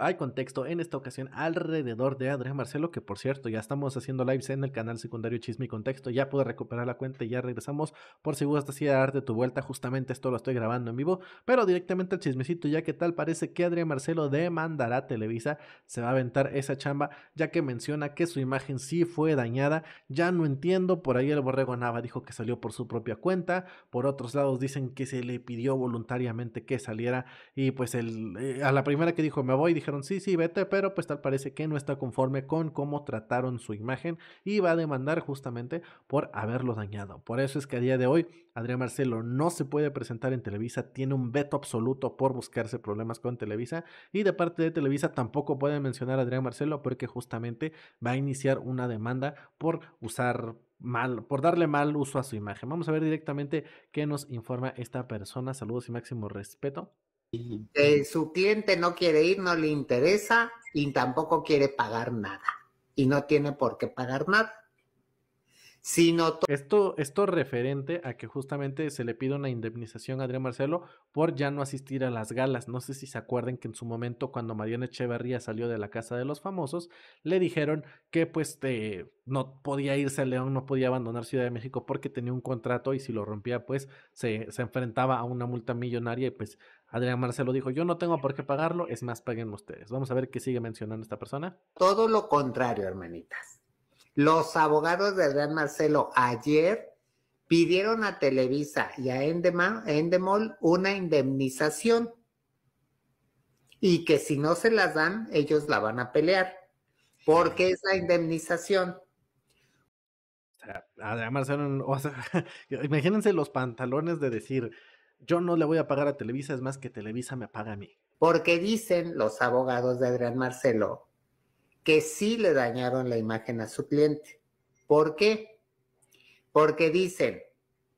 Hay contexto en esta ocasión alrededor de Adrián Marcelo, que por cierto ya estamos haciendo lives en el canal secundario Chisme y Contexto, ya pude recuperar la cuenta y ya regresamos por si gustas así a darte tu vuelta, justamente esto lo estoy grabando en vivo, pero directamente al chismecito, ya que tal parece que Adrián Marcelo demandará a Televisa, se va a aventar esa chamba, ya que menciona que su imagen sí fue dañada, ya no entiendo, por ahí el borrego Nava dijo que salió por su propia cuenta, por otros lados dicen que se le pidió voluntariamente que saliera y pues el, eh, a la primera que dijo me voy, y dijeron, sí, sí, vete, pero pues tal parece que no está conforme con cómo trataron su imagen y va a demandar justamente por haberlo dañado. Por eso es que a día de hoy Adrián Marcelo no se puede presentar en Televisa, tiene un veto absoluto por buscarse problemas con Televisa y de parte de Televisa tampoco pueden mencionar a Adrián Marcelo porque justamente va a iniciar una demanda por usar mal, por darle mal uso a su imagen. Vamos a ver directamente qué nos informa esta persona. Saludos y máximo respeto su cliente no quiere ir, no le interesa y tampoco quiere pagar nada. Y no tiene por qué pagar nada esto esto referente a que justamente se le pide una indemnización a Adrián Marcelo por ya no asistir a las galas. No sé si se acuerdan que en su momento cuando Mariana Echeverría salió de la casa de los famosos le dijeron que pues eh, no podía irse a León, no podía abandonar Ciudad de México porque tenía un contrato y si lo rompía pues se, se enfrentaba a una multa millonaria y pues Adrián Marcelo dijo, yo no tengo por qué pagarlo, es más, paguen ustedes. Vamos a ver qué sigue mencionando esta persona. Todo lo contrario, hermanitas los abogados de Adrián Marcelo ayer pidieron a Televisa y a Endemol una indemnización y que si no se las dan, ellos la van a pelear. Porque es la indemnización. Adrián Marcelo, imagínense los pantalones de decir, yo no le voy a pagar a Televisa, es más que Televisa me paga a mí. Porque dicen los abogados de Adrián Marcelo que sí le dañaron la imagen a su cliente. ¿Por qué? Porque dicen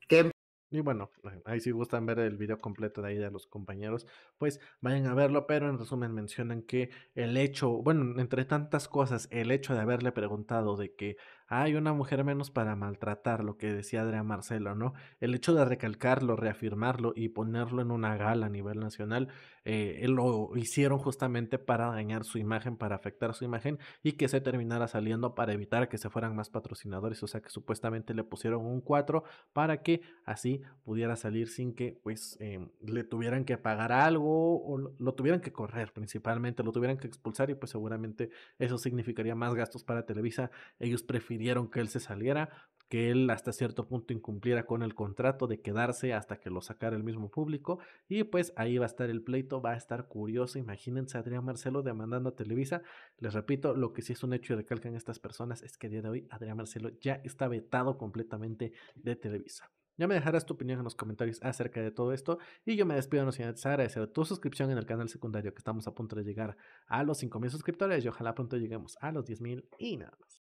que... Y bueno, ahí si gustan ver el video completo de ahí de los compañeros, pues vayan a verlo, pero en resumen mencionan que el hecho, bueno, entre tantas cosas, el hecho de haberle preguntado de que hay una mujer menos para maltratar, lo que decía Adrián Marcelo, ¿no? El hecho de recalcarlo, reafirmarlo y ponerlo en una gala a nivel nacional, eh, eh, lo hicieron justamente para dañar su imagen, para afectar su imagen y que se terminara saliendo para evitar que se fueran más patrocinadores, o sea que supuestamente le pusieron un 4 para que así pudiera salir sin que pues em, le tuvieran que pagar algo o lo, tuvieran que correr principalmente, lo tuvieran que expulsar y pues seguramente eso significaría más gastos para Televisa. Ellos prefirieron pidieron que él se saliera, que él hasta cierto punto incumpliera con el contrato de quedarse hasta que lo sacara el mismo público. Y pues ahí va a estar el pleito, va a estar curioso. Imagínense a Adrián Marcelo demandando a Televisa. Les repito, lo que sí es un hecho y recalcan estas personas es que a día de hoy Adrián Marcelo ya está vetado completamente de Televisa. Ya me dejarás tu opinión en los comentarios acerca de todo esto. Y yo me despido, no sin antes agradecer tu suscripción en el canal secundario, que estamos a punto de llegar a los 5.000 suscriptores y ojalá pronto lleguemos a los 10.000 y nada más.